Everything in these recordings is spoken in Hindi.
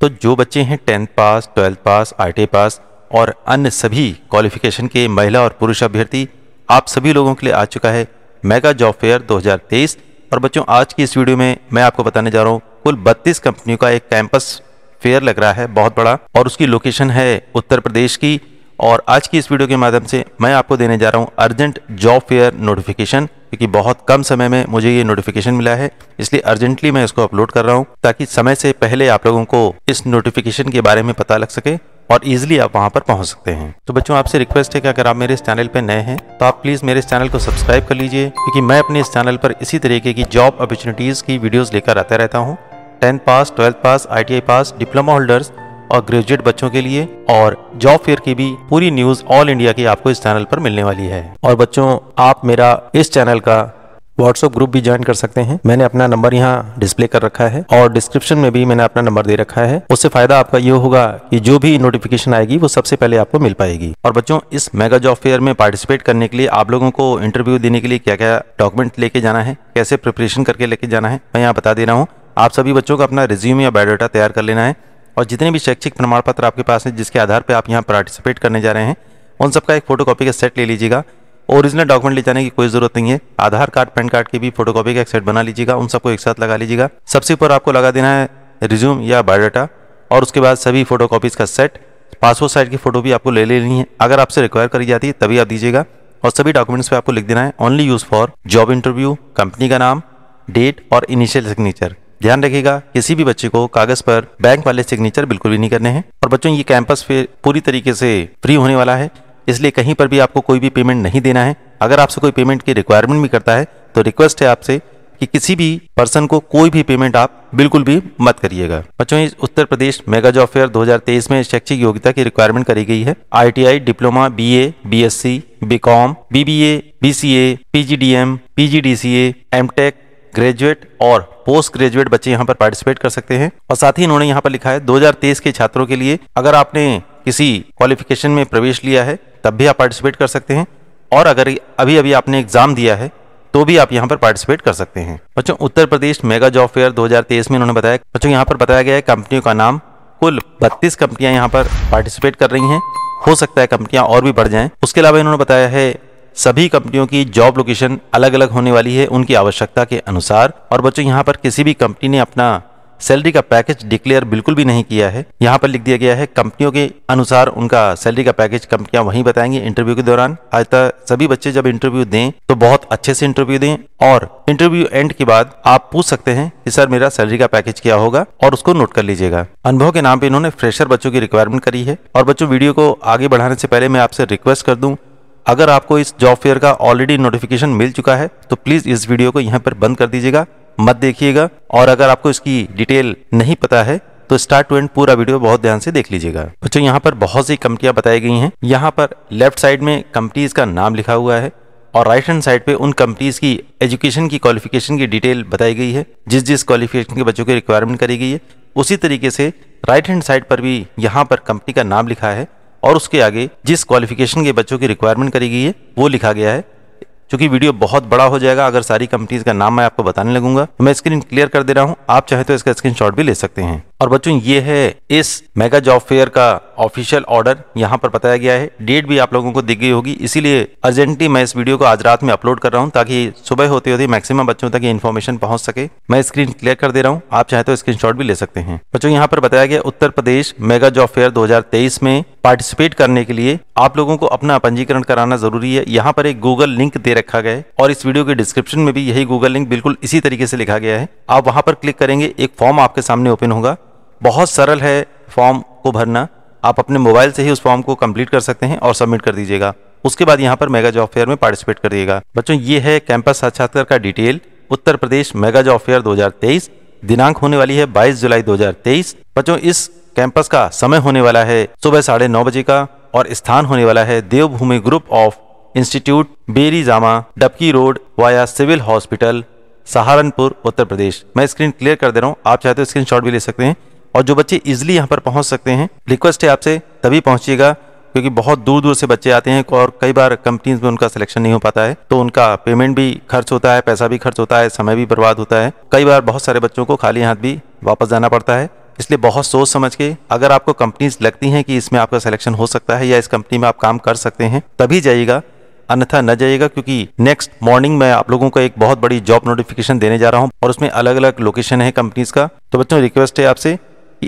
तो जो बच्चे हैं tenth pass twelfth pass I पास और अन्य सभी क्वालिफिकेशन के महिला और पुरुष अभ्यर्थी आप सभी लोगों के लिए आ चुका है मेगा जॉब फेयर 2023 और बच्चों आज की इस वीडियो में मैं आपको बताने जा रहा हूँ कुल 32 कंपनियों का एक कैंपस फेयर लग रहा है बहुत बड़ा और उसकी लोकेशन है उत्तर प्रदेश की और आज की इस वीडियो के माध्यम से मैं आपको देने जा रहा हूँ अर्जेंट जॉब फेयर नोटिफिकेशन क्योंकि बहुत कम समय में मुझे ये नोटिफिकेशन मिला है इसलिए अर्जेंटली मैं इसको अपलोड कर रहा हूँ ताकि समय से पहले आप लोगों को इस नोटिफिकेशन के बारे में पता लग सके और इजिली आप वहाँ पर पहुँच सकते हैं तो बच्चों आपसे रिक्वेस्ट है कि अगर आप मेरे इस चैनल पर नए हैं तो आप प्लीज़ मेरे इस चैनल को सब्सक्राइब कर लीजिए क्योंकि मैं अपने इस चैनल पर इसी तरीके की जॉब अपॉर्चुनिटीज़ की वीडियोज़ लेकर आता रहता हूँ tenth pass twelfth pass I pass diploma holders और ग्रेजुएट बच्चों के लिए और जॉब फेयर की भी पूरी न्यूज ऑल इंडिया की आपको इस चैनल पर मिलने वाली है और बच्चों आप मेरा इस चैनल का व्हाट्सएप ग्रुप भी ज्वाइन कर सकते हैं मैंने अपना नंबर यहाँ डिस्प्ले कर रखा है और डिस्क्रिप्शन में भी मैंने अपना नंबर दे रखा है उससे फायदा आपका ये होगा कि जो भी नोटिफिकेशन आएगी वो सबसे पहले आपको मिल पाएगी और बच्चों इस मेगा जॉब फेयर में पार्टिसिपेट करने के लिए आप लोगों को इंटरव्यू देने के लिए क्या क्या डॉक्यूमेंट लेके जाना है कैसे प्रिपरेशन करके लेके जाना है मैं यहाँ बता दे रहा हूँ आप सभी बच्चों को अपना रिज्यूम या बायोडाटा तैयार कर लेना है और जितने भी शैक्षिक प्रमाण पत्र आपके पास हैं जिसके आधार पर आप यहाँ पार्टिसिपेट करने जा रहे हैं उन सबका एक फोटो का सेट ले लीजिएगा ओरिजिनल डॉक्यूमेंट ले जाने की कोई जरूरत नहीं है आधार कार्ड पैन कार्ड की भी फोटोकॉपी का एक सेट बना लीजिएगा उन सबको एक साथ लगा लीजिएगा सबसे ऊपर आपको लगा देना है रिज्यूम या बायोडाटा और उसके बाद सभी फोटोकॉपीज का सेट पासपोर्ट साइज की फोटो भी आपको ले लेनी है अगर आपसे रिक्वायर करी जाती है तभी आप दीजिएगा और सभी डॉक्यूमेंट्स पे आपको लिख देना है only use for job interview company का नाम डेट और इनिशियल सिग्नेचर ध्यान रखिएगा किसी भी बच्चे को कागज पर बैंक वाले सिग्नेचर बिल्कुल भी नहीं करने हैं और बच्चों ये कैंपस फिर पूरी तरीके से फ्री होने वाला है इसलिए कहीं पर भी आपको कोई भी पेमेंट नहीं देना है अगर आपसे कोई पेमेंट की रिक्वायरमेंट भी करता है तो रिक्वेस्ट है आपसे कि किसी भी पर्सन को कोई भी पेमेंट आप बिल्कुल भी मत करिएगा बच्चों Uttar Pradesh mega job fair 2023 में शैक्षिक योग्यता की रिक्वायरमेंट करी गई है ITI, diploma BA, BSc, BCom, BBA, BCA, PGDM, PGDCA, MTech, graduate और पोस्ट ग्रेजुएट बच्चे यहाँ पर पार्टिसिपेट कर सकते हैं और साथ ही इन्होंने यहाँ पर लिखा है 2023 के छात्रों के लिए अगर आपने किसी क्वालिफिकेशन में प्रवेश लिया है तब भी आप पार्टिसिपेट कर सकते हैं और अगर अभी अभी आपने एग्जाम दिया है तो भी आप यहाँ पर पार्टिसिपेट कर सकते हैं बच्चों Uttar Pradesh mega job fair 2023 में उन्होंने बताया बच्चों यहाँ पर बताया गया है कंपनियों का नाम कुल 32 कंपनियां यहाँ पर पार्टिसिपेट कर रही हैं हो सकता है कंपनियां और भी बढ़ जाएं उसके अलावा इन्होंने बताया है सभी कंपनियों की जॉब लोकेशन अलग अलग होने वाली है उनकी आवश्यकता के अनुसार और बच्चों यहाँ पर किसी भी कंपनी ने अपना सैलरी का पैकेज डिक्लेयर बिल्कुल भी नहीं किया है यहाँ पर लिख दिया गया है कंपनियों के अनुसार उनका सैलरी का पैकेज कंपनियां वहीं बताएंगी इंटरव्यू के दौरान आज तक सभी बच्चे जब इंटरव्यू दें तो बहुत अच्छे से इंटरव्यू दें और इंटरव्यू एंड के बाद आप पूछ सकते हैं कि सर मेरा सैलरी का पैकेज क्या होगा और उसको नोट कर लीजिएगा अनुभव के नाम पे इन्होंने फ्रेशर बच्चों की रिक्वायरमेंट करी है और बच्चों वीडियो को आगे बढ़ाने से पहले मैं आपसे रिक्वेस्ट कर दूँ अगर आपको इस जॉब फेयर का ऑलरेडी नोटिफिकेशन मिल चुका है तो प्लीज़ इस वीडियो को यहाँ पर बंद कर दीजिएगा मत देखिएगा और अगर आपको इसकी डिटेल नहीं पता है तो स्टार्ट टू एंड पूरा वीडियो बहुत ध्यान से देख लीजिएगा बच्चों यहाँ पर बहुत सी कंपनियां बताई गई हैं यहाँ पर लेफ्ट साइड में कंपनीज का नाम लिखा हुआ है और राइट हैंड साइड पे उन कंपनीज की एजुकेशन की क्वालिफिकेशन की डिटेल बताई गई है जिस जिस क्वालिफिकेशन के बच्चों की रिक्वायरमेंट करी गई है उसी तरीके से राइट हैंड साइड पर भी यहाँ पर कंपनी का नाम लिखा है और उसके आगे जिस क्वालिफिकेशन के बच्चों की रिक्वायरमेंट करी गई है वो लिखा गया है क्योंकि वीडियो बहुत बड़ा हो जाएगा अगर सारी कंपनीज का नाम मैं आपको बताने लगूंगा तो मैं स्क्रीन क्लियर कर दे रहा हूँ आप चाहे तो इसका स्क्रीनशॉट भी ले सकते हैं और बच्चों ये है इस मेगा जॉब फेयर का ऑफिशियल ऑर्डर यहाँ पर बताया गया है डेट भी आप लोगों को दिख गई होगी इसीलिए अर्जेंटली मैं इस वीडियो को आज रात में अपलोड कर रहा हूँ ताकि सुबह होते होते मैक्सिमम बच्चों तक ये इन्फॉर्मेशन पहुंच सके मैं स्क्रीन क्लियर कर दे रहा हूँ आप चाहे तो स्क्रीन भी ले सकते हैं बच्चों यहाँ पर बताया गया Uttar Pradesh mega job fair दो में पार्टिसिपेट करने के लिए आप लोगों को अपना पंजीकरण कराना जरूरी है यहाँ पर एक गूगल लिंक दे रखा गया है और इस वीडियो के डिस्क्रिप्शन में भी यही गूगल लिंक बिल्कुल इसी तरीके से लिखा गया है आप वहां पर क्लिक करेंगे एक फॉर्म आपके सामने ओपन होगा बहुत सरल है फॉर्म को भरना आप अपने मोबाइल से ही उस फॉर्म को कंप्लीट कर सकते हैं और सबमिट कर दीजिएगा उसके बाद यहाँ पर मेगा जॉब फेयर में पार्टिसिपेट करिएगा बच्चों ये है कैंपस साक्षात्कार का detail Uttar Pradesh mega job fair दो दिनांक होने वाली है बाईस जुलाई दो बच्चों इस कैंपस का समय होने वाला है सुबह साढ़े नौ बजे का और स्थान होने वाला है Devbhoomi group of institute Beri Jama Dabki road via civil hospital Saharanpur Uttar Pradesh मैं स्क्रीन क्लियर कर दे रहा हूँ आप चाहते हो तो स्क्रीन भी ले सकते हैं और जो बच्चे इजिली यहाँ पर पहुँच सकते हैं रिक्वेस्ट है आपसे तभी पहुँचिएगा क्योंकि बहुत दूर दूर से बच्चे आते हैं और कई बार कंपनीज में उनका सिलेक्शन नहीं हो पाता है तो उनका पेमेंट भी खर्च होता है पैसा भी खर्च होता है समय भी बर्बाद होता है कई बार बहुत सारे बच्चों को खाली हाथ भी वापस जाना पड़ता है इसलिए बहुत सोच समझ के अगर आपको कंपनीज लगती हैं कि इसमें आपका सिलेक्शन हो सकता है या इस कंपनी में आप काम कर सकते हैं तभी जाइएगा अन्यथा न जाइएगा क्योंकि नेक्स्ट मॉर्निंग मैं आप लोगों को एक बहुत बड़ी जॉब नोटिफिकेशन देने जा रहा हूँ और उसमें अलग अलग लोकेशन है कंपनीज का तो बच्चों रिक्वेस्ट है आपसे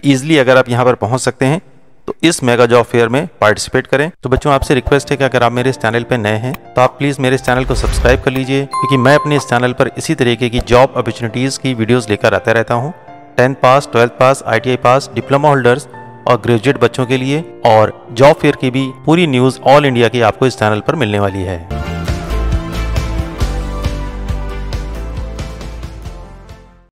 ईजिली अगर आप यहाँ पर पहुँच सकते हैं तो इस मेगा जॉब फेयर में पार्टिसिपेट करें तो बच्चों आपसे रिक्वेस्ट है कि अगर आप मेरे इस चैनल पर नए हैं तो आप प्लीज़ मेरे इस चैनल को सब्सक्राइब कर लीजिए क्योंकि मैं अपने इस चैनल पर इसी तरीके की जॉब अपॉर्चुनिटीज़ की वीडियोस लेकर आता रहता हूँ tenth pass twelfth pass I pass diploma holders और ग्रेजुएट बच्चों के लिए और जॉब फेयर की भी पूरी न्यूज़ ऑल इंडिया की आपको इस चैनल पर मिलने वाली है